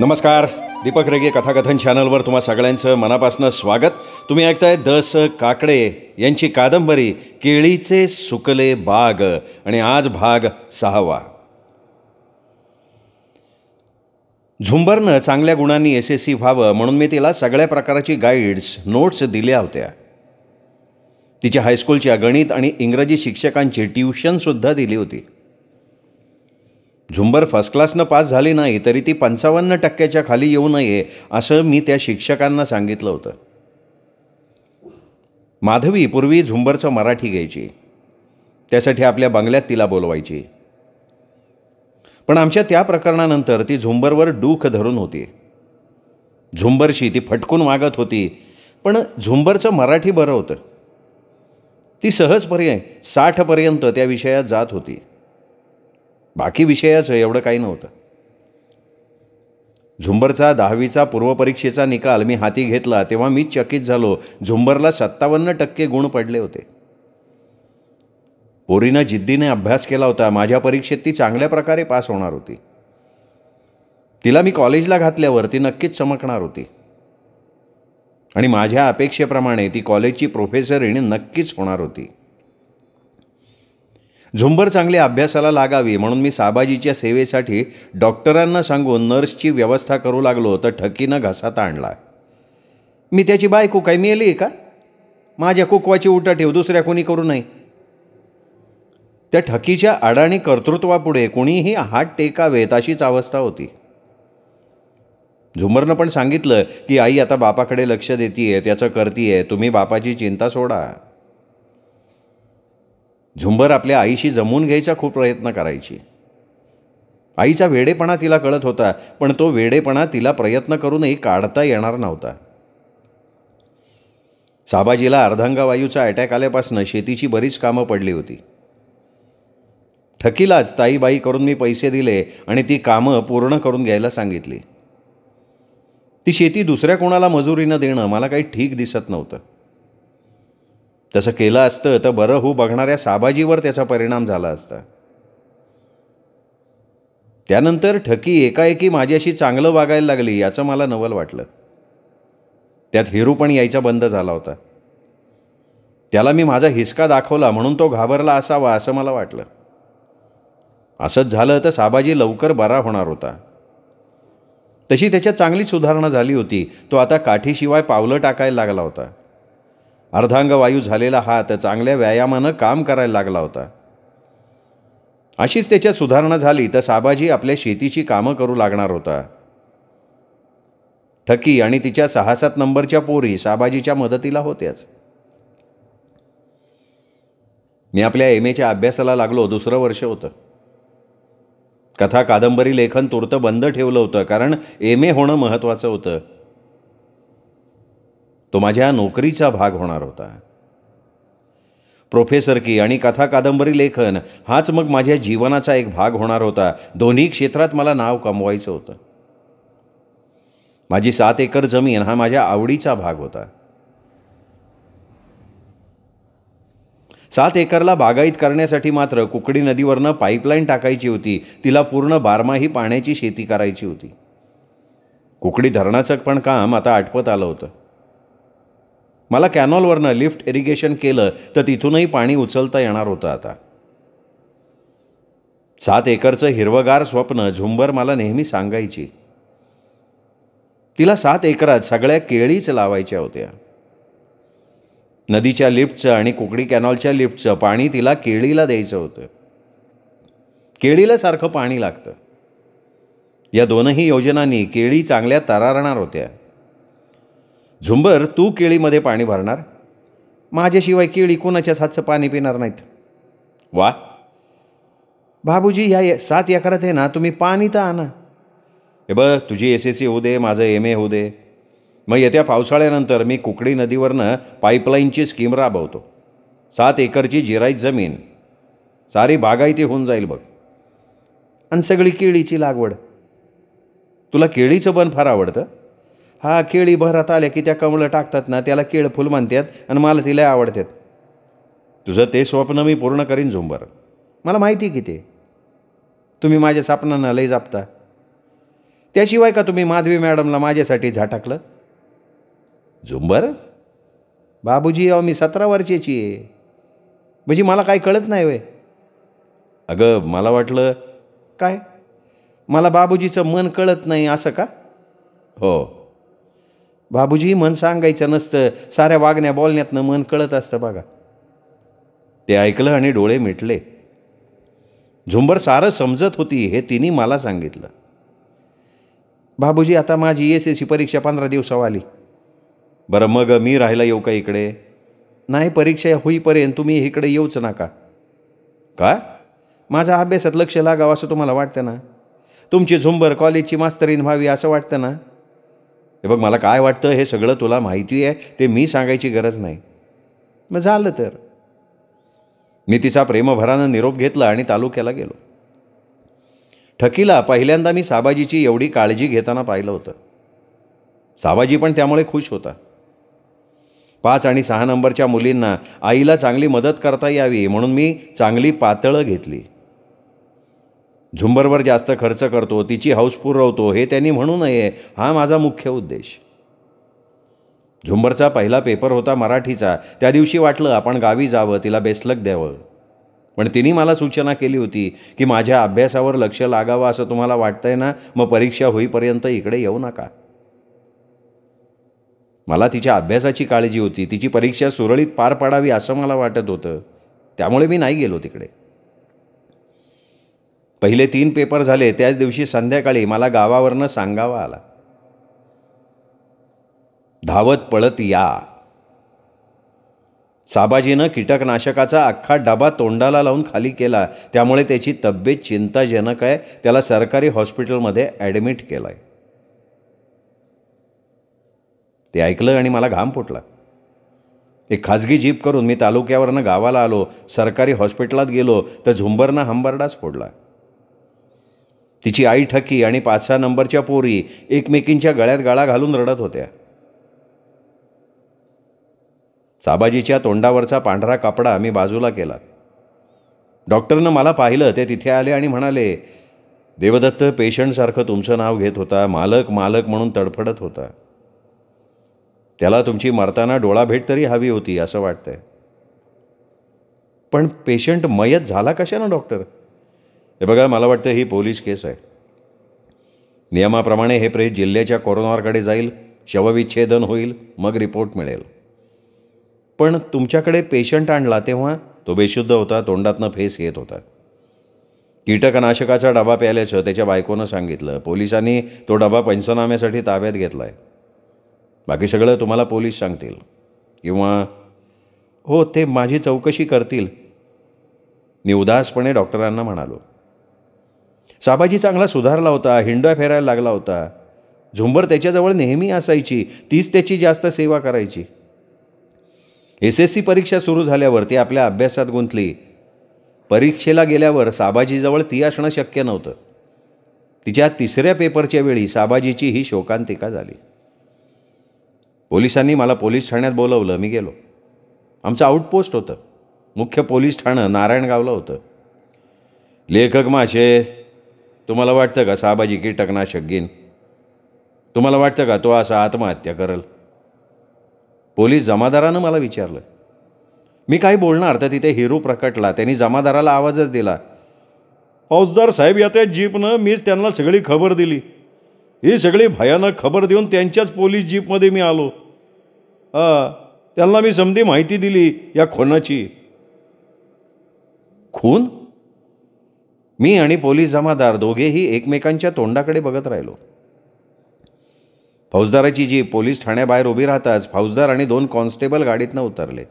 नमस्कार दीपक रेगे कथाकथन चॅनलवर तुम्हा सगळ्यांचं मनापासनं स्वागत तुम्ही ऐकताय द स काकडे यांची कादंबरी केळीचे सुकले बाग आणि आज भाग सहावा झुंबरनं चांगल्या गुणांनी एस एस सी व्हावं म्हणून मी तिला सगळ्या प्रकारची गाईड्स नोट्स दिल्या होत्या तिच्या हायस्कूलच्या गणित आणि इंग्रजी शिक्षकांची ट्युशनसुद्धा दिली होती झुंबर फर्स्ट क्लासनं पास झाली नाही तरी ती पंचावन्न टक्क्याच्या खाली येऊ नये असं मी त्या शिक्षकांना सांगितलं होतं माधवी पूर्वी झुंबरचं मराठी घ्यायची त्यासाठी आपल्या बंगल्यात तिला बोलवायची पण आमच्या त्या प्रकरणानंतर ती झुंबरवर डूख धरून होती झुंबरशी ती फटकून मागत होती पण झुंबरचं मराठी बरं होतं ती सहज पर्याय साठपर्यंत त्या विषयात जात होती बाकी विषयाचं एवढं काही नव्हतं झुंबरचा दहावीचा पूर्वपरीक्षेचा निकाल मी हाती घेतला तेव्हा मी चकित झालो झुंबरला सत्तावन्न टक्के गुण पडले होते पोरीनं जिद्दीने अभ्यास केला होता माझ्या परीक्षेत ती चांगल्या प्रकारे पास होणार होती तिला मी कॉलेजला घातल्यावर ती नक्कीच चमकणार होती आणि माझ्या अपेक्षेप्रमाणे ती कॉलेजची प्रोफेसरीण नक्कीच होणार होती झुंबर चांगले अभ्यासाला लागावी म्हणून मी साबाजीच्या सेवेसाठी डॉक्टरांना सांगून नर्सची व्यवस्था करू लागलो तर ठकीनं घासात आणला मी त्याची बायको काय मेली का माझ्या कुकवाची उटा ठेव दुसऱ्या कोणी करू नये त्या ठकीच्या अडाणी कर्तृत्वापुढे कोणीही हात टेकावेत अशीच अवस्था होती झुंबरनं पण सांगितलं की आई आता बापाकडे लक्ष देतीये त्याचं करतीये तुम्ही बापाची चिंता सोडा झुंबर आपल्या आईशी जमून घ्यायचा खूप प्रयत्न करायची आईचा वेडेपणा तिला कळत होता पण तो वेडेपणा तिला प्रयत्न करूनही काढता येणार नव्हता साबाजीला अर्धांगवायूचा अटॅक आल्यापासून शेतीची बरीच कामं पडली होती ठकीलाच ताईबाई करून मी पैसे दिले आणि ती कामं पूर्ण करून घ्यायला सांगितली ती शेती दुसऱ्या कोणाला मजुरीनं देणं मला काही ठीक दिसत नव्हतं तसं केलं असतं तर बरं होऊ बघणाऱ्या साबाजीवर त्याचा परिणाम झाला असता त्यानंतर ठकी एकाएकी माझ्याशी चांगलं वागायला लागली याचं मला नवल वाटलं त्यात हिरू पण यायचा बंद झाला होता त्याला मी माझा हिसका दाखवला म्हणून तो घाबरला असावा असं मला वाटलं असंच झालं तर साबाजी लवकर बरा होणार होता तशी त्याच्यात चांगली सुधारणा झाली होती तो आता काठीशिवाय पावलं टाकायला लागला होता अर्धांगवायू झालेला हात चांगल्या व्यायामानं काम करायला लागला होता अशीच त्याच्यात सुधारणा झाली तर साबाजी आपल्या शेतीची कामं करू लागणार होता ठकी आणि तिच्या सहा सात नंबरच्या पोरी साबाजीच्या मदतीला होत्याच मी आपल्या एम एच्या अभ्यासाला लागलो दुसरं वर्ष होतं कथा कादंबरी लेखन तुर्त बंद ठेवलं होतं कारण एम ए होणं महत्त्वाचं होतं तो माझ्या नोकरीचा भाग होणार होता प्रोफेसर की आणि कथा कादंबरी लेखन हाच मग माझ्या जीवनाचा एक भाग होणार होता दोन्ही क्षेत्रात मला नाव कमवायचं होतं माझी सात एकर जमीन हा माझ्या आवडीचा भाग होता सात एकरला बागायत करण्यासाठी मात्र कुकडी नदीवरनं पाईपलाईन टाकायची होती तिला पूर्ण बारमाही पाण्याची शेती करायची होती कुकडी धरणाचं पण काम आता आटपत आलं होतं मला कॅनॉलवरनं लिफ्ट इरिगेशन केलं तर तिथूनही पाणी उचलता येणार होतं आता सात एकरचं हिरवगार स्वप्न झुंबर मला नेहमी सांगायची तिला सात एकरात सगळ्या केळीच लावायच्या होत्या नदीच्या लिफ्टचं आणि कुकडी कॅनॉलच्या लिफ्टचं पाणी तिला केळीला द्यायचं होतं केळीला सारखं पाणी लागतं या दोनही योजनांनी केळी चांगल्या तरारणार होत्या झुंबर तू केळीमध्ये पाणी भरणार माझ्याशिवाय केळी कोणाच्या हातचं पाणी पिणार नाहीत वा बाबूजी ह्या सात एकरात आहे ना तुम्ही पाणी तर आणा हे बघ तुझी एस एस सी होऊ दे माझं एम ए होऊ दे मग येत्या पावसाळ्यानंतर मी कुकडी नदीवरनं पाईपलाईनची स्कीम राबवतो सात एकरची जिराईत जमीन सारी बागायती होऊन जाईल बघ आणि सगळी केळीची लागवड तुला केळीचं बन फार आवडतं हा केळी भरात आल्या की त्या कमळं टाकतात ना त्याला फुल म्हणतात आणि मला तिला आवडतात तुझं ते स्वप्न मी पूर्ण करीन झुंबर मला माहिती की ते तुम्ही माझ्या स्वप्नांना लई जापता त्याशिवाय का तुम्ही माधवी मॅडमला माझ्यासाठी झाटाकलं झुंबर बाबूजी अहो मी सतरा वर्षाची आहे म्हणजे मला काही कळत नाही वय अगं मला वाटलं काय मला बाबूजीचं मन कळत नाही असं का हो बाबूजी मन सांगायचं नसतं साऱ्या वागण्या बोलण्यातनं मन कळत असतं बघा ते ऐकलं आणि डोळे मिटले झुंबर सारं समजत होती हे तिने मला सांगितलं बाबूजी आता माझी एस एस सी परीक्षा पंधरा दिवसावर आली बरं मग मी राहायला येऊ का इकडे नाही परीक्षा होईपर्यंत तुम्ही इकडे येऊच नका का माझा अभ्यासात लक्ष लागावं असं तुम्हाला वाटतं ना तुमची झुंबर कॉलेजची मास्तरीन व्हावी असं वाटतं ना हे बघ मला काय वाटतं हे सगळं तुला माहिती आहे ते मी सांगायची गरज नाही मग झालं तर मी तिचा प्रेमभरानं निरोप घेतला आणि तालुक्याला गेलो ठकीला पहिल्यांदा मी साबाजीची एवढी काळजी घेताना पाहिलं होतं साबाजी पण त्यामुळे खुश होता पाच आणि सहा नंबरच्या मुलींना आईला चांगली मदत करता यावी म्हणून मी चांगली पातळं घेतली झुंबरवर जास्त खर्च करतो तिची हौस पुरवतो हे त्यांनी म्हणू नये हा माझा मुख्य उद्देश झुंबरचा पहिला पेपर होता मराठीचा त्या दिवशी वाटलं आपण गावी जावं तिला बेसलक द्यावं पण तिने मला सूचना केली होती की माझ्या अभ्यासावर लक्ष लागावं असं तुम्हाला वाटतंय ना मग परीक्षा होईपर्यंत इकडे येऊ नका मला तिच्या अभ्यासाची काळजी होती तिची परीक्षा सुरळीत पार पाडावी असं मला वाटत होतं त्यामुळे मी नाही गेलो तिकडे पहिले तीन पेपर झाले त्याच दिवशी संध्याकाळी मला गावावरनं सांगावा आला धावत पळत या साबाजीनं कीटकनाशकाचा अख्खा डबा तोंडाला लावून खाली केला त्यामुळे त्याची तब्येत चिंताजनक आहे त्याला सरकारी हॉस्पिटलमध्ये ॲडमिट केलं आहे ते ऐकलं आणि मला घाम फुटला एक खाजगी जीप करून मी तालुक्यावरनं गावाला आलो सरकारी हॉस्पिटलात गेलो तर झुंबरनं हंबरडाच फोडला तिची आई ठकी आणि पाच सहा नंबरच्या पोरी एकमेकींच्या गळ्यात गळा घालून रडत होत्या साबाजीच्या तोंडावरचा पांढरा कापडा मी बाजूला केला डॉक्टरनं मला पाहिलं ते तिथे आले आणि म्हणाले देवदत्त पेशंटसारखं तुमचं नाव घेत होता मालक मालक म्हणून तडफडत होता त्याला तुमची मरताना डोळा भेट तरी हवी होती असं वाटतंय पण पेशंट मयत झाला कशा ना डॉक्टर हे बघा मला वाटतं ही पोलीस केस आहे नियमाप्रमाणे हे प्रेत जिल्ह्याच्या कोरोनावरकडे जाईल शवविच्छेदन होईल मग रिपोर्ट मिळेल पण तुमच्याकडे पेशंट आणला तेव्हा तो बेशुद्ध होता तोंडातनं फेस येत होता कीटकनाशकाचा डबा प्यायल्याचं त्याच्या बायकोनं सांगितलं पोलिसांनी तो डबा पंचनाम्यासाठी ताब्यात घेतला आहे बाकी सगळं तुम्हाला पोलीस सांगतील किंवा हो ते माझी चौकशी करतील मी उदासपणे डॉक्टरांना म्हणालो साबाजी चांगला सुधारला होता हिंडा फेरायला लागला होता झुंबर त्याच्याजवळ नेहमी असायची तीच त्याची जास्त सेवा करायची एस एस सी परीक्षा सुरू झाल्यावर ती आपल्या अभ्यासात गुंतली परीक्षेला गेल्यावर साबाजीजवळ ती असणं शक्य नव्हतं तिच्या तिसऱ्या पेपरच्या वेळी साबाजीची ही शोकांतिका झाली पोलिसांनी मला पोलीस ठाण्यात बोलवलं मी गेलो आमचं आउटपोस्ट होतं मुख्य पोलीस ठाणं नारायणगावला होतं लेखक माशे तुम्हाला वाटतं का साबाजी कीटकनाशक घेईन तुम्हाला वाटतं का तो असा आत्महत्या करल पोलीस जमादारानं मला विचारलं मी काही बोलणार तर तिथे हिरू प्रकटला त्यांनी जमादाराला आवाजच दिला फौजदार साहेब या त्या जीपनं मीच त्यांना सगळी खबर दिली ही सगळी भयानक खबर देऊन त्यांच्याच पोलीस जीपमध्ये मी आलो त्यांना मी समधी माहिती दिली या खुनाची खून मी आणि पोलीस जमादार दोघेही एकमेकांच्या तोंडाकडे बघत राहिलो फौजदाराची जी पोलीस ठाण्याबाहेर उभी राहताच फौजदार आणि दोन कॉन्स्टेबल गाडीतनं उतरले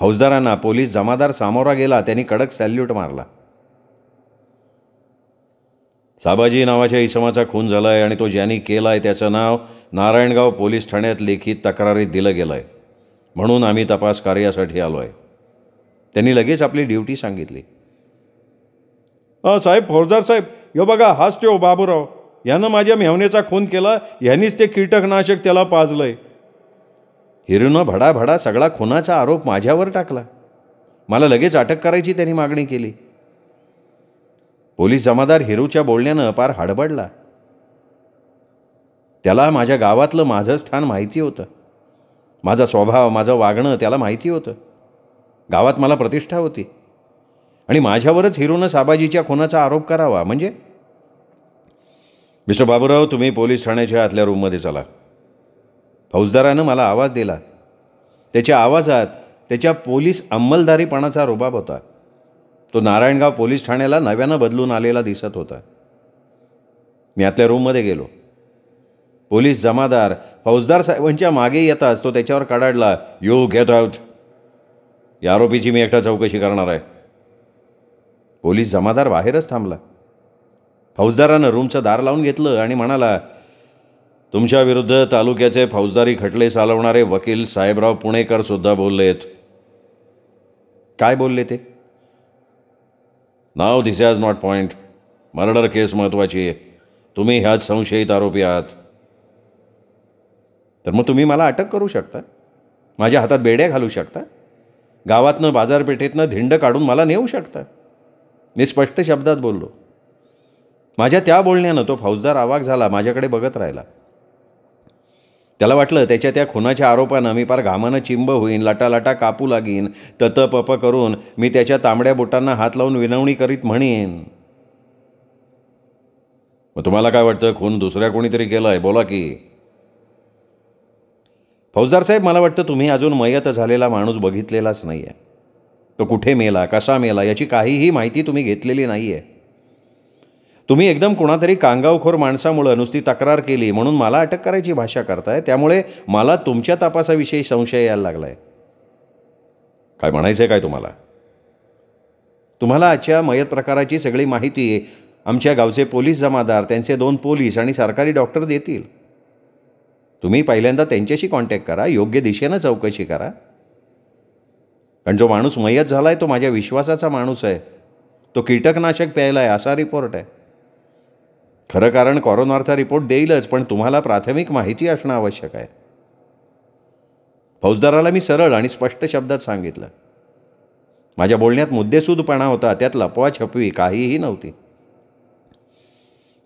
फौजदारांना पोलीस जमादार सामोरा गेला त्यांनी कडक सॅल्यूट मारला साबाजी नावाच्या इसमाचा खून झाला आहे आणि तो ज्यांनी केला आहे त्याचं नाव नारायणगाव पोलीस ठाण्यात लेखित तक्रारीत दिलं गेलं आहे म्हणून आम्ही तपास कार्यासाठी आलो आहे त्यांनी लगेच आपली ड्युटी सांगितली अ साहेब फौजदार साहेब यो बघा हाच त्यो बाबूराव यानं माझ्या मेहनेचा खून केला यांनीच ते कीटकनाशक त्याला पाजलंय हिरूनं भडाभडा सगळा खुनाचा आरोप माझ्यावर टाकला मला लगेच अटक करायची त्यांनी मागणी केली पोलीस जमादार हिरूच्या बोलण्यानं पार हडबडला त्याला माझ्या गावातलं माझं स्थान माहिती होतं माझा स्वभाव माझं वागणं त्याला माहिती होतं गावात मला प्रतिष्ठा होती आणि माझ्यावरच हिरोनं साबाजीच्या खुनाचा आरोप करावा म्हणजे मिस्टर बाबूराव तुम्ही पोलीस ठाण्याच्या आतल्या रूममध्ये चला फौजदारानं मला आवाज दिला त्याच्या आवाजात त्याच्या पोलीस अंमलदारीपणाचा रुबाब होता तो नारायणगाव पोलीस ठाण्याला नव्यानं बदलून आलेला दिसत होता मी आतल्या रूममध्ये गेलो पोलीस जमादार फौजदार साहेबांच्या मागे येताच तो त्याच्यावर काढाडला यू गेट आउट या आरोपीची मी एकटा चौकशी करणार आहे पोलीस जमादार बाहेरच थांबला फौजदारानं रूमचं दार लावून घेतलं आणि म्हणाला तुमच्या विरुद्ध तालुक्याचे फौजदारी खटले चालवणारे वकील साहेबराव पुणेकर सुद्धा बोललेत काय बोलले ते नाव this has not point murder case महत्त्वाची आहे तुम्ही ह्याच संशयित आरोपी आहात तर मग तुम्ही मला अटक करू शकता माझ्या हातात बेड्या घालू शकता गावातनं बाजारपेठेतनं धिंड काढून मला नेऊ शकता मी स्पष्ट शब्दात बोललो माझ्या त्या बोलण्यानं तो फौजदार आवाक झाला माझ्याकडे बघत राहिला त्याला वाटलं त्याच्या त्या खुनाच्या आरोपानं मी फार घामानं चिंब होईन लटा कापू लागीन तत पप करून मी त्याच्या तांबड्या बोटांना हात लावून विनवणी करीत म्हणेन मग तुम्हाला काय वाटतं खून दुसऱ्या कोणीतरी केलं आहे बोला की फौजदार साहेब मला वाटतं तुम्ही अजून मयत झालेला माणूस बघितलेलाच नाही आहे तो कुठे मेला कसा मेला याची काहीही माहिती तुम्ही घेतलेली नाही आहे तुम्ही एकदम कुणातरी कांगावखोर माणसामुळं नुसती तक्रार केली म्हणून मला अटक करायची भाषा करताय त्यामुळे मला तुमच्या तपासाविषयी संशय यायला लागला काय म्हणायचं आहे काय तुम्हाला तुम्हाला आजच्या मयत प्रकाराची सगळी माहिती आमच्या गावचे पोलीस जमादार त्यांचे दोन पोलीस आणि सरकारी डॉक्टर देतील तुम्ही पहिल्यांदा त्यांच्याशी कॉन्टॅक्ट करा योग्य दिशेनं चौकशी करा कारण जो माणूस मयत झाला आहे तो माझ्या विश्वासाचा माणूस आहे तो कीटकनाशक प्यायला आहे असा रिपोर्ट आहे खरं कारण कोरोनाचा रिपोर्ट देईलच पण तुम्हाला प्राथमिक माहिती असणं आवश्यक आहे फौजदाराला मी सरळ आणि स्पष्ट शब्दात सांगितलं माझ्या बोलण्यात मुद्देसूदपणा होता त्यात लपवाछपवी काहीही नव्हती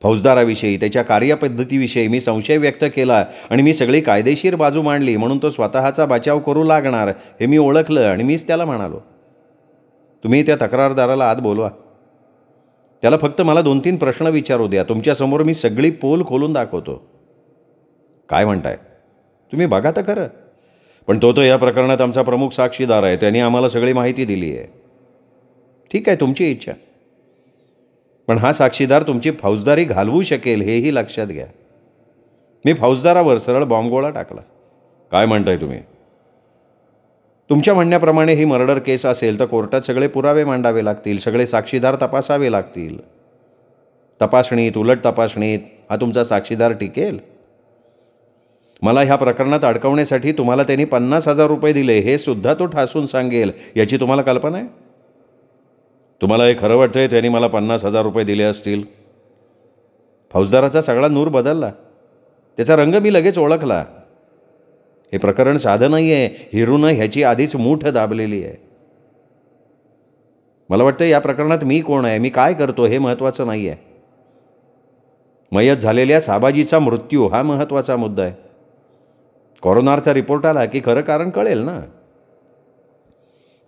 फौजदाराविषयी त्याच्या कार्यपद्धतीविषयी मी संशय व्यक्त केला आणि मी सगळी कायदेशीर बाजू मांडली म्हणून तो स्वतःचा बचाव करू लागणार हे मी ओळखलं आणि मीच त्याला म्हणालो तुम्ही त्या तक्रारदाराला आत बोलवा त्याला फक्त मला दोन तीन प्रश्न विचारू द्या तुमच्यासमोर मी सगळी पोल खोलून दाखवतो काय म्हणताय तुम्ही बघा तर खरं पण तो तर या प्रकरणात आमचा प्रमुख साक्षीदार आहे त्यांनी आम्हाला सगळी माहिती दिली आहे ठीक आहे तुमची इच्छा पण हा साक्षीदार तुमची फौजदारी घालवू शकेल हेही लक्षात घ्या मी फौजदारावर सरळ बॉम्बगोळा टाकला काय म्हणताय तुम्ही तुमच्या म्हणण्याप्रमाणे ही मर्डर केस असेल तर कोर्टात सगळे पुरावे मांडावे लागतील सगळे साक्षीदार तपासावे लागतील तपासणीत उलट तपासणीत हा तुमचा साक्षीदार टिकेल मला ह्या प्रकरणात अडकवण्यासाठी तुम्हाला त्यांनी पन्नास हजार रुपये दिले हे सुद्धा तो ठासून सांगेल याची तुम्हाला कल्पना आहे तुम्हाला हे खरं वाटतंय त्यांनी मला पन्नास हजार रुपये दिले असतील फौजदाराचा सगळा नूर बदलला त्याचा रंग मी लगेच ओळखला हे प्रकरण साधं नाही आहे हिरूनं ह्याची आधीच मूठ दाबलेली आहे मला वाटतं या प्रकरणात मी कोण आहे मी काय करतो हे महत्त्वाचं नाही आहे मयत झालेल्या साबाजीचा मृत्यू हा महत्त्वाचा मुद्दा आहे कोरोनारचा रिपोर्ट आला की खरं कारण कळेल ना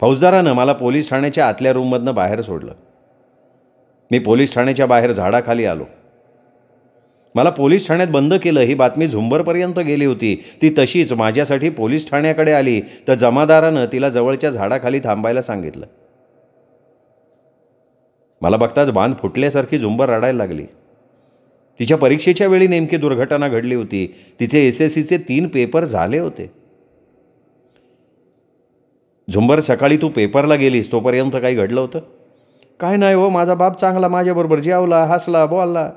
फौजदारानं मला पोलीस ठाण्याच्या आतल्या रूममधनं बाहेर सोडलं मी पोलीस ठाण्याच्या बाहेर झाडाखाली आलो मला पोलीस ठाण्यात बंद केलं ही बातमी झुंबरपर्यंत गेली होती ती तशीच माझ्यासाठी पोलीस ठाण्याकडे आली तर जमादारानं तिला जवळच्या झाडाखाली थांबायला सांगितलं मला बघताच बांध फुटल्यासारखी झुंबर रडायला लागली तिच्या परीक्षेच्या वेळी नेमकी दुर्घटना घडली होती तिचे एस एस सीचे तीन पेपर झाले होते झुंबर सकाळी तू पेपरला गेलीस तोपर्यंत काही घडलं होतं काय नाही हो माझा बाप चांगला माझ्याबरोबर जेवला हसला बोलला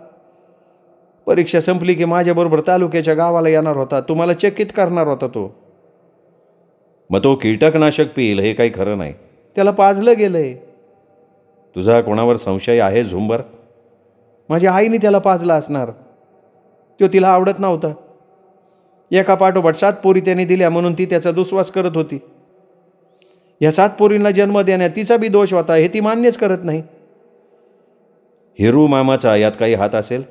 परीक्षा संपली की माझ्याबरोबर तालुक्याच्या गावाला येणार होता तुम्हाला चकित करणार होता तो मग तो कीटकनाशक पिईल हे काही खरं नाही त्याला पाजलं गेलंय तुझा कोणावर संशय आहे झुंबर माझ्या आईने त्याला पाजला असणार तो तिला आवडत नव्हता एका पाठोपाठ सात पोरी त्याने दिल्या म्हणून ती त्याचा दुस्वास करत होती या सात पोरींना जन्म देण्यात तिचा बी दोष होता हे ती मान्यच करत नाही हिरू मामाचा यात काही हात असेल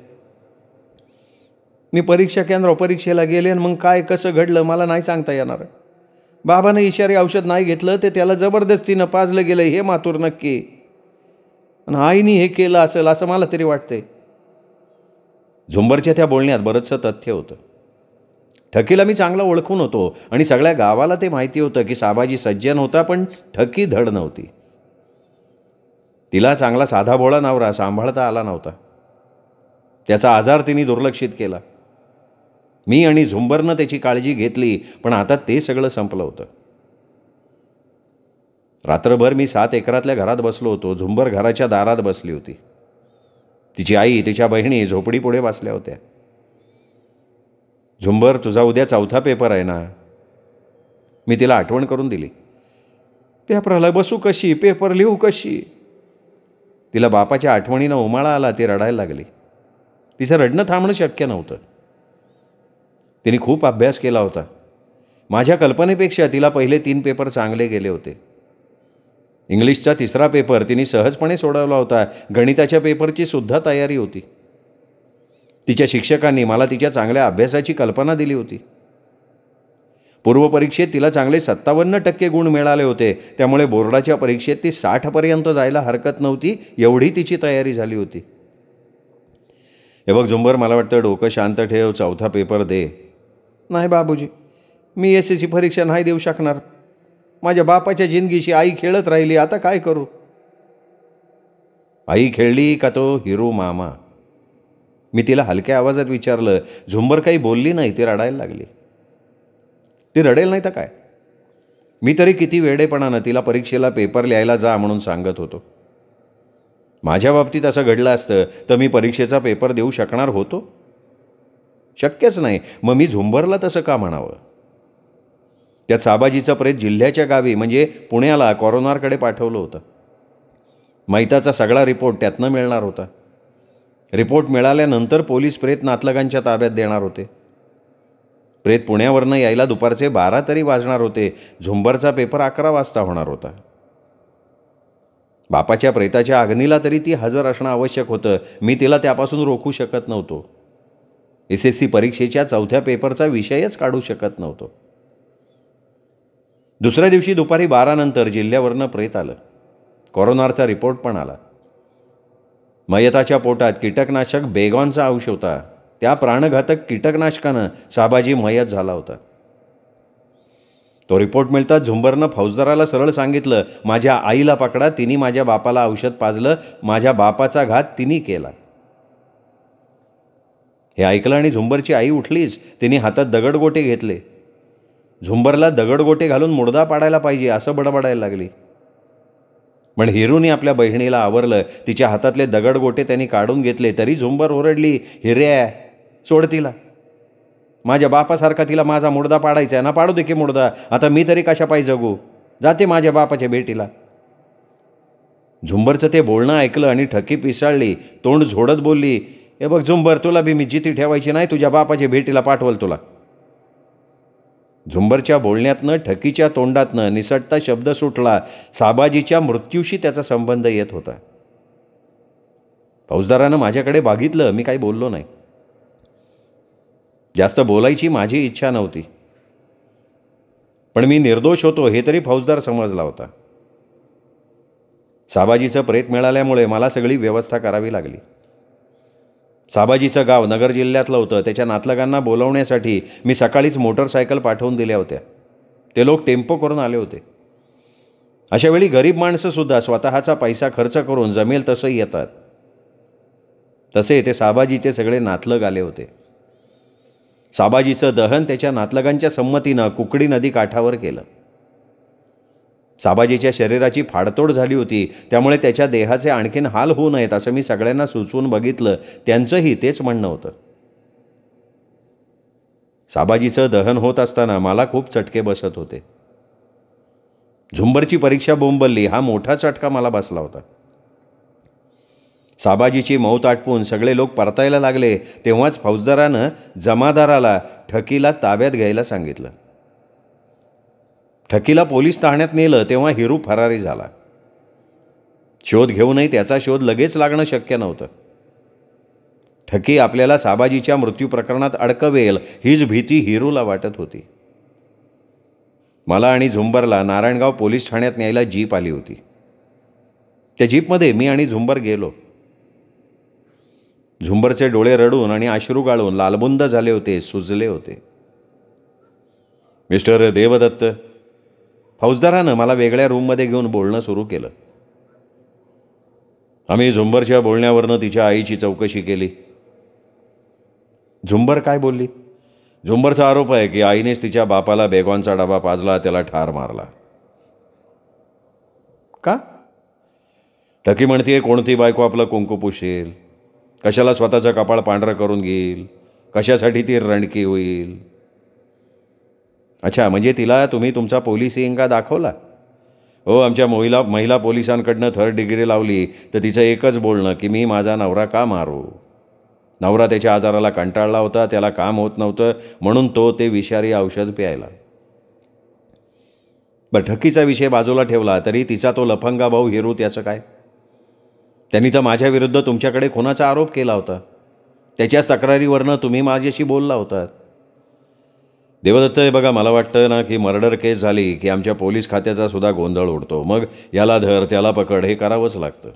मी परीक्षा केंद्र परीक्षेला गेले आणि मग काय कसं घडलं मला नाही सांगता येणार बाबानं इशारे औषध नाही घेतलं ते त्याला जबरदस्तीनं पाजलं गेलं हे मातूर नक्की आणि आईनी हे केलं असेल असं मला तरी वाटतंय झुंबरच्या त्या बोलण्यात बरंचसं तथ्य होतं ठकीला मी चांगला ओळखून होतो आणि सगळ्या गावाला ते माहिती होतं की साबाजी सज्जन होता पण ठकी धड नव्हती तिला चांगला साधा भोळा नवरा सांभाळता आला नव्हता त्याचा आजार तिने दुर्लक्षित केला मी आणि झुंबरनं त्याची काळजी घेतली पण आता ते सगळं संपलं होतं रात्रभर मी सात एकरातल्या घरात बसलो होतो झुंबर घराच्या दारात बसली होती तिची आई तिच्या बहिणी झोपडीपुढे बसल्या होत्या झुंबर तुझा उद्या चौथा पेपर आहे ना मी तिला आठवण करून दिली पेपरला बसू कशी पेपर लिहू कशी तिला बापाच्या आठवणीनं उमाळा आला ती रडायला लागली तिचं रडणं थांबणं शक्य नव्हतं तिने खूप अभ्यास केला होता माझ्या कल्पनेपेक्षा तिला पहिले तीन पेपर चांगले गेले होते इंग्लिशचा तिसरा पेपर तिने सहजपणे सोडवला होता गणिताच्या पेपरची सुद्धा तयारी होती तिच्या शिक्षकांनी मला तिच्या चांगल्या अभ्यासाची कल्पना दिली होती पूर्वपरीक्षेत तिला चांगले सत्तावन्न टक्के गुण मिळाले होते त्यामुळे बोर्डाच्या परीक्षेत ती साठपर्यंत जायला हरकत नव्हती एवढी तिची तयारी झाली होती हे बघ झुंबर मला वाटतं डोकं शांत ठेव चौथा पेपर दे नाही बाबूजी मी एस एस सी परीक्षा नाही देऊ शकणार माझ्या बापाच्या जिंदगीशी आई खेळत राहिली आता काय करू आई खेळली का तो हिरू मामा मी तिला हलक्या आवाजात विचारलं झुंबर काही बोलली नाही ती रडायला लागली ती रडेल नाही तर काय मी तरी किती वेडेपणानं तिला परीक्षेला पेपर लिहायला जा म्हणून सांगत होतो माझ्या बाबतीत असं घडलं असतं तर मी परीक्षेचा पेपर देऊ शकणार होतो शक्यच नाही मग मी झुंबरला तसं का म्हणावं त्या साबाजीचा प्रेत जिल्ह्याच्या गावी म्हणजे पुण्याला कोरोनाकडे पाठवलं होतं मैताचा सगळा रिपोर्ट त्यातनं मिळणार होता रिपोर्ट मिळाल्यानंतर पोलीस प्रेत नातलगांच्या ताब्यात देणार होते प्रेत पुण्यावरनं यायला दुपारचे बारा तरी वाजणार होते झुंबरचा पेपर अकरा वाजता होणार होता बापाच्या प्रेताच्या अग्नीला तरी ती हजर असणं आवश्यक होतं मी तिला त्यापासून रोखू शकत नव्हतो एस एस सी परीक्षेच्या चौथ्या पेपरचा विषयच काढू शकत नव्हतो दुसऱ्या दिवशी दुपारी बारानंतर जिल्ह्यावरनं प्रेत आलं कोरोनाचा रिपोर्ट पण आला मयताच्या पोटात कीटकनाशक बेगॉनचा अंश होता त्या प्राणघातक कीटकनाशकानं साबाजी मयत झाला होता तो रिपोर्ट मिळताच झुंबरनं फौजदाराला सरळ सांगितलं माझ्या आईला पकडा तिने माझ्या बापाला औषध पाजलं माझ्या बापाचा घात तिने केला हे ऐकलं आणि झुंबरची आई उठलीच तिने हातात दगडगोटे घेतले झुंबरला दगडगोटे घालून मुडदा पाडायला पाहिजे असं बडबडायला लागली पण हिरूने आपल्या बहिणीला आवरलं तिच्या हातातले दगड गोटे त्यांनी काढून घेतले तरी झुंबर ओरडली हिर्या सोड तिला माझ्या बापासारखा तिला माझा मुडदा पाडायचा आहे ना पाडू दे की मुडदा आता मी तरी कशा पाहिजे जगू जाते माझ्या बापाच्या भेटीला झुंबरचं ते बोलणं ऐकलं आणि ठकी पिसाळली तोंड झोडत बोलली हे बघ झुंबर तुला बी मी जिती ठेवायची नाही तुझ्या बापाच्या भेटीला पाठवल तुला झुंबरच्या बोलण्यातनं ठकीच्या तोंडातनं निसटता शब्द सुटला साबाजीच्या मृत्यूशी त्याचा संबंध येत होता फौजदारानं माझ्याकडे बघितलं मी काही बोललो नाही जास्त बोलायची माझी इच्छा नव्हती पण मी निर्दोष होतो हे तरी फौजदार समजला होता साबाजीचं प्रेत मिळाल्यामुळे मला सगळी व्यवस्था करावी लागली साभाजीचं गाव नगर जिल्ह्यातलं होतं त्याच्या नातलगांना बोलवण्यासाठी मी सकाळीच मोटरसायकल पाठवून दिल्या होत्या ते लोक टेम्पो करून आले होते अशावेळी गरीब माणसंसुद्धा स्वतःचा पैसा खर्च करून जमेल तसंही येतात तसे ते साबाजीचे सगळे नातलग आले होते साबाजीचं दहन त्याच्या नातलगांच्या संमतीनं कुकडी नदी काठावर केलं साबाजीच्या शरीराची फाडतोड झाली होती त्यामुळे त्याच्या देहाचे आणखीन हाल होऊ नयेत असं मी सगळ्यांना सुचवून बघितलं त्यांचंही तेच म्हणणं होतं साबाजीचं दहन होत असताना मला खूप चटके बसत होते झुंबरची परीक्षा बोंबलली हा मोठा चटका मला बसला होता साबाजीची मौत आटपून सगळे लोक परतायला लागले तेव्हाच फौजदारानं जमादाराला ठकीला ताब्यात घ्यायला सांगितलं ठकीला पोलीस ठाण्यात नेलं तेव्हा हिरू फरारी झाला शोध घेऊनही त्याचा शोध लगेच लागणं शक्य नव्हतं ठकी आपल्याला साबाजीच्या मृत्यू प्रकरणात अडकवेल हीच भीती हिरूला वाटत होती मला आणि झुंबरला नारायणगाव पोलीस ठाण्यात न्यायला जीप आली होती त्या जीपमध्ये मी आणि झुंबर गेलो झुंबरचे डोळे रडून आणि आश्रू गाळून लालबुंद झाले होते सुजले होते मिस्टर देवदत्त फौजदारानं मला वेगळ्या रूममध्ये घेऊन बोलणं सुरू केलं आम्ही झुंबरच्या बोलण्यावरनं तिच्या आईची चौकशी केली झुंबर काय बोलली झुंबरचा आरोप आहे की आईनेच तिच्या बापाला बेगॉनचा डबा पाजला त्याला ठार मारला का टकी म्हणतीये कोणती बायको आपलं कुंकू पुशेल कशाला स्वतःचं कपाळ पांढरं करून घेईल कशासाठी ती रणकी होईल अच्छा म्हणजे तिला तुम्ही तुमचा पोलिसिंग का दाखवला हो आमच्या महिला महिला पोलिसांकडनं थर्ड डिग्री लावली तर तिचं एकच बोलणं की मी माझा नवरा का मारू नवरा त्याच्या आजाराला कंटाळला होता त्याला काम होत नव्हतं म्हणून तो ते विषारी औषध प्यायला बरं ठकीचा विषय बाजूला ठेवला तरी तिचा तो लफंगा भाऊ हिरू त्याचं काय त्यांनी तर माझ्याविरुद्ध तुमच्याकडे खुनाचा आरोप केला होता त्याच्याच तक्रारीवरनं तुम्ही माझ्याशी बोलला होतात देवदत्त हे बघा मला वाटतं ना की मर्डर केस झाली की आमच्या पोलीस खात्याचा सुद्धा गोंधळ उडतो मग याला धर त्याला पकड हे करावंच लागतं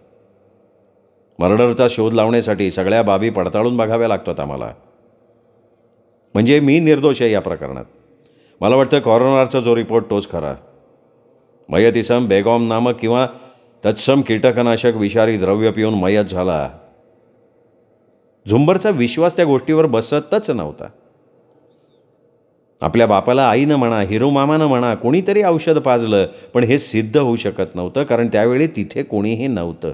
मर्डरचा शोध लावण्यासाठी सगळ्या बाबी पडताळून बघाव्या लागतात आम्हाला म्हणजे मी निर्दोष आहे या प्रकरणात मला वाटतं कॉरोनरचा जो रिपोर्ट तोच खरा मयतिसम बेगॉम नामक किंवा तत्सम कीटकनाशक विषारी द्रव्य पिऊन मयत झाला झुंबरचा विश्वास त्या गोष्टीवर बसतच नव्हता आपल्या बापाला आईनं म्हणा हिरो मामानं म्हणा कोणीतरी औषध पाजलं पण हे सिद्ध होऊ शकत नव्हतं कारण त्यावेळी तिथे कोणीही नव्हतं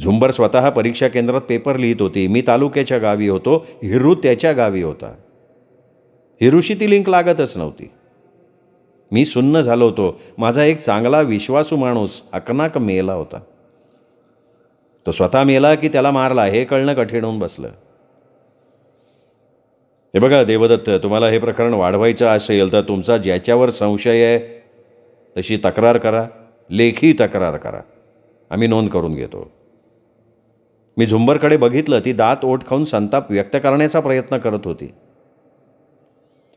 झुंबर स्वतः परीक्षा केंद्रात पेपर लिहित होती मी तालुक्याच्या गावी होतो हिरू त्याच्या गावी होता हिरूशी ती लिंक लागतच नव्हती मी सुन्न झालो होतो माझा एक चांगला विश्वासू माणूस अकनाक मेला होता तो स्वतः मेला की त्याला मारला हे कळणं कठीण होऊन बसलं हे बघा देवदत्त तुम्हाला हे प्रकरण वाढवायचं असेल तर तुमचा ज्याच्यावर संशय आहे तशी तक्रार करा लेखी तक्रार करा आम्ही नोंद करून घेतो मी झुंबरकडे बघितलं ती दात ओठ खाऊन संताप व्यक्त करण्याचा प्रयत्न करत होती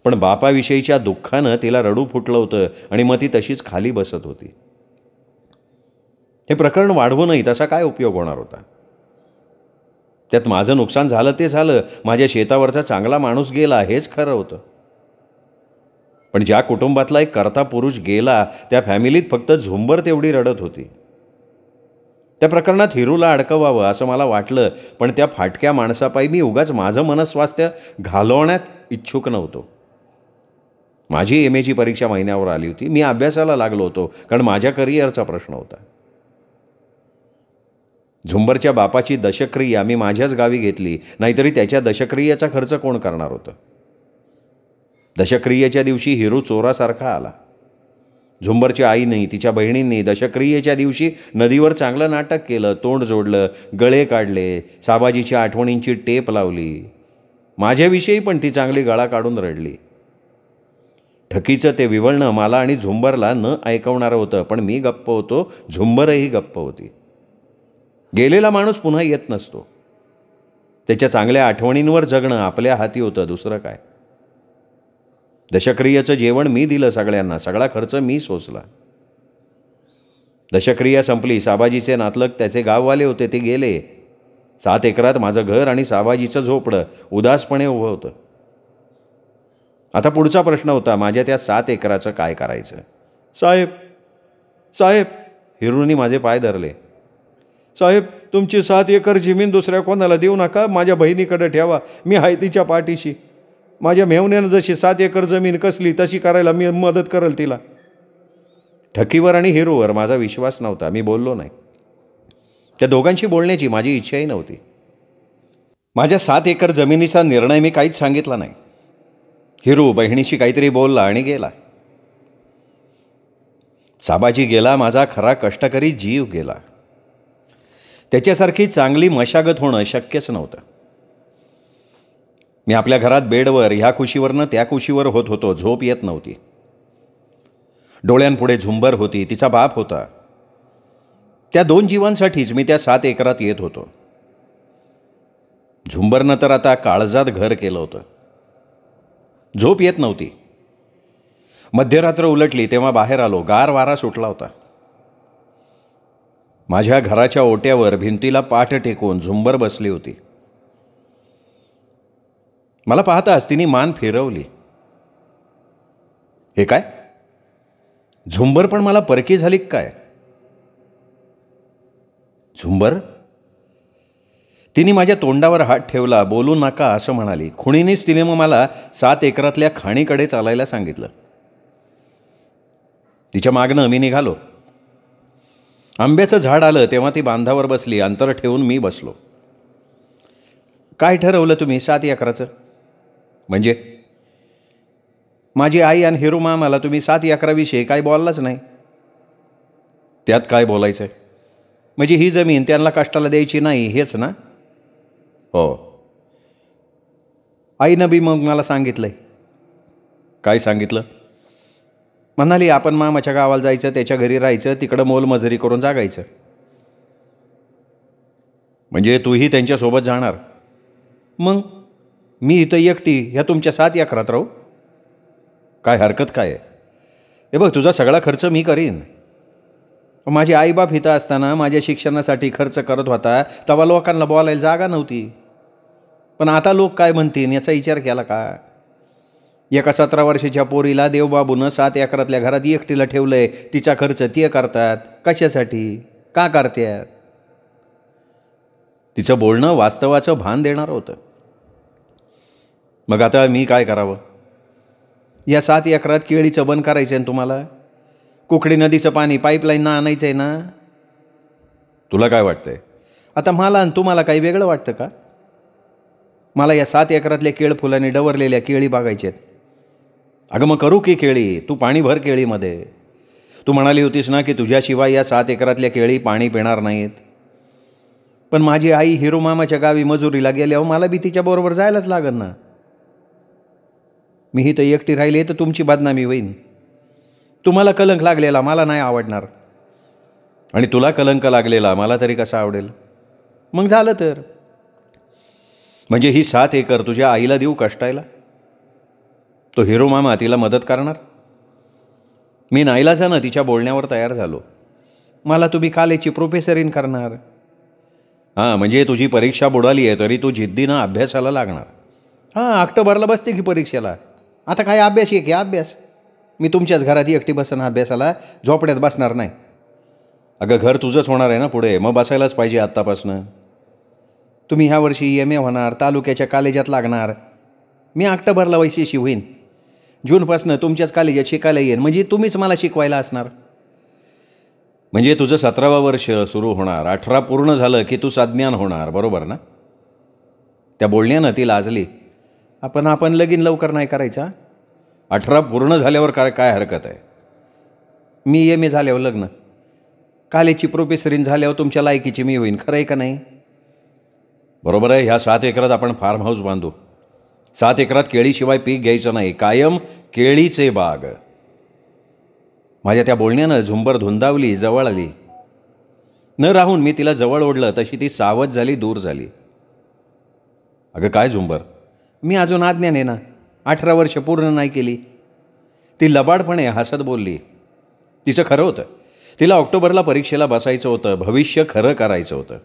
पण बापाविषयीच्या दुःखानं तिला रडू फुटलं होतं आणि मग ती तशीच खाली बसत होती हे प्रकरण वाढवू नाही तसा काय उपयोग होणार होता त्यात माझं नुकसान झालं ते झालं माझ्या शेतावरचा चांगला माणूस गेला हेच खरं होतं पण ज्या कुटुंबातला एक कर्ता पुरुष गेला त्या फॅमिलीत फक्त झुंबर तेवढी रडत होती त्या प्रकरणात हिरूला अडकवावं असं मला वाटलं पण त्या फाटक्या माणसापायी मी उगाच माझं मनस्वास्थ्य घालवण्यात इच्छुक नव्हतो माझी एम एची परीक्षा महिन्यावर आली होती मी अभ्यासाला लागलो होतो कारण माझ्या करिअरचा प्रश्न होता झुंबरच्या बापाची दशक्रिया मी माझ्याच गावी घेतली नाहीतरी त्याच्या दशक्रियेचा खर्च कोण करणार होतं दशक्रियेच्या दिवशी हिरो चोरासारखा आला झुंबरच्या आईनी तिच्या बहिणींनी दशक्रियेच्या दिवशी नदीवर चांगलं नाटक केलं तोंड जोडलं गळे काढले साबाजीच्या आठवणींची टेप लावली माझ्याविषयी पण ती चांगली गळा काढून रडली ठकीचं ते विवळणं मला आणि झुंबरला न ऐकवणारं होतं पण मी गप्प होतो झुंबरही गप्प होती गेलेला माणूस पुन्हा येत नसतो त्याच्या चांगल्या आठवणींवर जगणं आपल्या हाती होतं दुसरं काय दशक्रियेचं जेवण मी दिलं सगळ्यांना सगळा खर्च मी सोसला दशक्रिया संपली साबाजीचे नातलग त्याचे गाववाले होते ते गेले सात एकरात माझं घर आणि साबाजीचं झोपडं उदासपणे उभं होतं आता पुढचा प्रश्न होता माझ्या त्या सात एकराचं काय करायचं साहेब साहेब हिरोनी माझे पाय धरले साहेब तुमची सात एकर जमीन दुसऱ्या कोणाला देऊ नका माझ्या बहिणीकडे ठेवा मी आहे तिच्या पाठीशी माझ्या मेहण्यानं जशी सात एकर जमीन कसली तशी करायला मी मदत करेल तिला ठकीवर आणि हिरोवर माझा विश्वास नव्हता मी बोललो नाही त्या दोघांशी बोलण्याची माझी इच्छाही नव्हती माझ्या सात एकर जमिनीचा निर्णय मी काहीच सांगितला नाही हिरू बहिणीशी काहीतरी बोलला आणि गेला साबाजी गेला माझा खरा कष्टकरी जीव गेला त्याच्यासारखी चांगली मशागत होणं शक्यच नव्हतं मी आपल्या घरात बेडवर ह्या खुशीवरनं त्या कुशीवर होत होतो झोप येत नव्हती डोळ्यांपुढे झुंबर होती तिचा बाप होता त्या दोन जीवांसाठीच मी त्या सात एकरात येत होतो झुंबरनं तर आता काळजात घर केलं होतं झोप येत नव्हती मध्यरात्र उलटली तेव्हा बाहेर आलो गार वारा सुटला होता माझ्या घराच्या ओट्यावर भिंतीला पाठ टेकून झुंबर बसली होती मला पाहताच तिने मान फिरवली हे काय झुंबर पण मला परकी झाली काय झुंबर तिने माझ्या तोंडावर हात ठेवला बोलू नका असं म्हणाली खुणीनेच तिने मग मला सात एकरातल्या खाणीकडे चालायला सांगितलं तिच्या मागणं मी निघालो आंब्याचं झाड आलं तेव्हा ती बांधावर बसली अंतर ठेवून मी बसलो काय ठरवलं तुम्ही सात अकराचं म्हणजे माझी आई आणि हिरू मामाला तुम्ही सात अकराविषयी काय बोललाच नाही त्यात काय बोलायचं आहे म्हणजे ही जमीन त्यांना कष्टाला द्यायची नाही हेच ना हो आईनं बी मग मला सांगितलं काय सांगितलं म्हणाली आपण मामाच्या गावाला जायचं त्याच्या घरी राहायचं तिकडं मोलमजुरी करून जागायचं म्हणजे तूही त्यांच्यासोबत जाणार मग मी इथं एकटी ह्या तुमच्या सात एकरात राहू काय हरकत काय आहे हे बघ तुझा सगळा खर्च मी करीन माझी आईबाप इथं असताना माझ्या शिक्षणासाठी खर्च करत होता तेव्हा लोकांना बोलायला जागा नव्हती पण आता लोक काय म्हणतील याचा विचार केला का एका सतरा वर्षाच्या पोरीला देवबाबूनं सात एकरातल्या घरात एकटीला ठेवलं आहे तिचा खर्च ती करतात कशासाठी का करतात तिचं बोलणं वास्तवाचं भान देणार होतं मग आता मी काय करावं या सात एकरात केळीचं बंद करायचं आहे तुम्हाला कुकडी नदीचं पाणी पाईपलाईन आणायचं आहे ना तुला काय वाटतंय आता मला आणि तुम्हाला काही वेगळं वाटतं का मला या सात एकरातल्या केळफुलाने डवरलेल्या केळी बागायच्या आहेत अगं मग करू की केळी तू पाणी भर केळीमध्ये तू म्हणाली होतीस ना की तुझ्याशिवाय या सात एकरातल्या केळी पाणी पिणार नाहीत पण माझी आई हिरोमामाच्या गावी मजुरीला अहो मला बी तिच्याबरोबर जायलाच लागल ना मी ही तर एकटी राहिली तर तुमची बदनामी होईन तुम्हाला कलंक लागलेला मला नाही आवडणार आणि तुला कलंक लागलेला मला तरी कसा आवडेल मग झालं तर म्हणजे ही सात एकर तुझ्या आईला देऊ कष्टायला तो हिरो मामा तिला मदत करणार मी नाईलाजानं तिच्या बोलण्यावर तयार झालो मला तुम्ही काल याची प्रोफेसरीन करणार हां म्हणजे तुझी परीक्षा बुडाली आहे तरी तू जिद्दीनं अभ्यासाला लागणार हां ऑक्टोबरला बसते की परीक्षेला आता काय अभ्यास आहे की अभ्यास मी तुमच्याच घरात एकटी बसणं अभ्यासाला झोपड्यात बसणार नाही अगं घर तुझंच होणार आहे ना पुढे मग बसायलाच पाहिजे आत्तापासनं तुम्ही ह्यावर्षी एम ए होणार तालुक्याच्या कॉलेजात लागणार मी ऑक्टोबरला वैशेषी होईन जूनपासनं तुमच्याच कालेजात शिकायला येईन म्हणजे तुम्हीच मला शिकवायला असणार म्हणजे तुझं सतरावं वर्ष सुरू होणार अठरा पूर्ण झालं की तू सज्ञान होणार बरोबर ना त्या बोलण्यानं ती लाजली आपण आपण लगीन लवकर नाही करायचा अठरा पूर्ण झाल्यावर काय काय हरकत आहे मी एम ए झाल्यावर लग्न कालेची प्रोफेसरीन झाल्यावर तुमच्या लायकीची मी होईन खरं आहे का नाही बरोबर आहे ह्या सात एकरात आपण फार्म हाऊस बांधू सात एकरात केळीशिवाय पीक घ्यायचं नाही कायम केळीचे बाग माझ्या त्या बोलण्यानं झुंबर धुंदावली जवळ आली न राहून मी तिला जवळ ओढलं तशी ती सावध झाली दूर झाली अगं काय झुंबर मी अजून आज्ञा ना अठरा वर्ष पूर्ण नाही केली ती लबाडपणे हसत बोलली तिचं खरं होतं तिला ऑक्टोबरला परीक्षेला बसायचं होतं भविष्य खरं करायचं होतं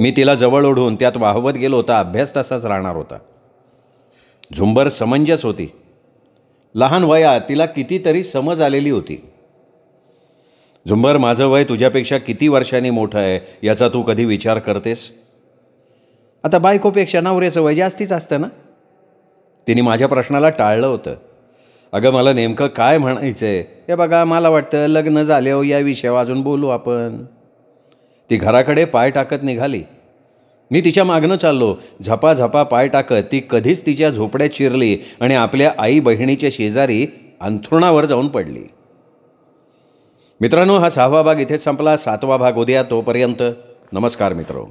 मी तिला जवळ ओढून त्यात वाहवत गेलो होता अभ्यास तसाच राहणार होता झुंबर समंजस होती लहान वयात तिला कितीतरी समज आलेली होती झुंबर माझं वय तुझ्यापेक्षा किती वर्षांनी मोठं आहे याचा तू कधी विचार करतेस आता बायकोपेक्षा नवऱ्याचं वय जास्तीच असतं ना तिने माझ्या प्रश्नाला टाळलं होतं अगं मला नेमकं काय म्हणायचं आहे हे बघा मला वाटतं लग्न झाले हो या विषयावर अजून बोलू आपण ती घराकडे पाय टाकत निघाली मी तिच्या मागणं चाललो झपाझपा पाय टाकत ती कधीच तिच्या झोपड्यात शिरली आणि आपल्या आई बहिणीच्या शेजारी अंथरुणावर जाऊन पडली मित्रांनो हा सहावा भाग इथेच संपला सातवा भाग उद्या तोपर्यंत नमस्कार मित्रो